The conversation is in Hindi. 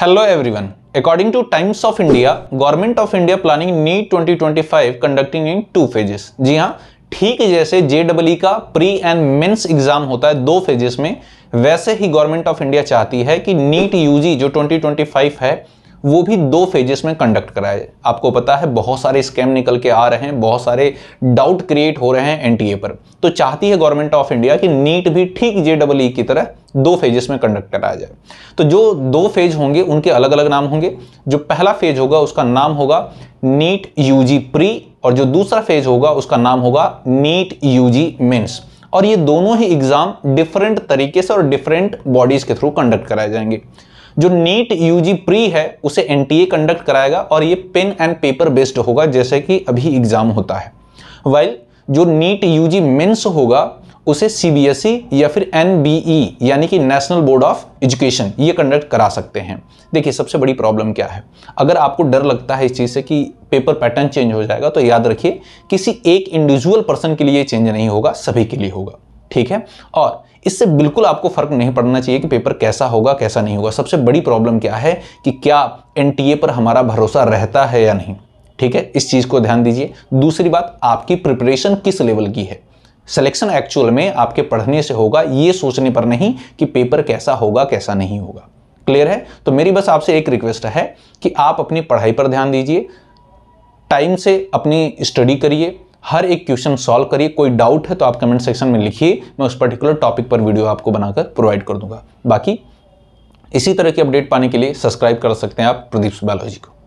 Hello everyone. According to Times of India, Government of India planning NEET 2025 conducting in two phases. जी हाँ ठीक जैसे जे डबल का प्री एंड मेंस एग्जाम होता है दो फेजेस में वैसे ही गवर्नमेंट ऑफ इंडिया चाहती है कि नीट यूजी जो 2025 है वो भी दो फेजेस में कंडक्ट कराए आपको पता है बहुत सारे स्कैम निकल के आ रहे हैं बहुत सारे डाउट क्रिएट हो रहे हैं एनटीए पर तो चाहती है गवर्नमेंट ऑफ इंडिया कि नीट भी ठीक जे डबल ई की तरह दो फेजेस में कंडक्ट कराया जाए तो जो दो फेज होंगे उनके अलग अलग नाम होंगे जो पहला फेज होगा उसका नाम होगा नीट यू प्री और जो दूसरा फेज होगा उसका नाम होगा नीट यू जी और ये दोनों ही एग्जाम डिफरेंट तरीके से और डिफरेंट बॉडीज के थ्रू कंडक्ट कराए जाएंगे जो नीट यूजी प्री है उसे एनटीए कंडक्ट कराएगा और ये पेन एंड पेपर बेस्ड होगा जैसे कि अभी एग्जाम होता है वाइल जो नीट यूजी मेंस होगा उसे सीबीएसई e या फिर एनबीई e, यानी कि नेशनल बोर्ड ऑफ एजुकेशन ये कंडक्ट करा सकते हैं देखिए सबसे बड़ी प्रॉब्लम क्या है अगर आपको डर लगता है इस चीज़ से कि पेपर पैटर्न चेंज हो जाएगा तो याद रखिए किसी एक इंडिविजुअल पर्सन के लिए चेंज नहीं होगा सभी के लिए होगा ठीक है और इससे बिल्कुल आपको फ़र्क नहीं पड़ना चाहिए कि पेपर कैसा होगा कैसा नहीं होगा सबसे बड़ी प्रॉब्लम क्या है कि क्या एन पर हमारा भरोसा रहता है या नहीं ठीक है इस चीज़ को ध्यान दीजिए दूसरी बात आपकी प्रिपरेशन किस लेवल की है सिलेक्शन एक्चुअल में आपके पढ़ने से होगा ये सोचने पर नहीं कि पेपर कैसा होगा कैसा नहीं होगा क्लियर है तो मेरी बस आपसे एक रिक्वेस्ट है कि आप अपनी पढ़ाई पर ध्यान दीजिए टाइम से अपनी स्टडी करिए हर एक क्वेश्चन सॉल्व करिए कोई डाउट है तो आप कमेंट सेक्शन में लिखिए मैं उस पर्टिकुलर टॉपिक पर वीडियो आपको बनाकर प्रोवाइड कर दूंगा बाकी इसी तरह की अपडेट पाने के लिए सब्सक्राइब कर सकते हैं आप प्रदीप बायोलॉजी को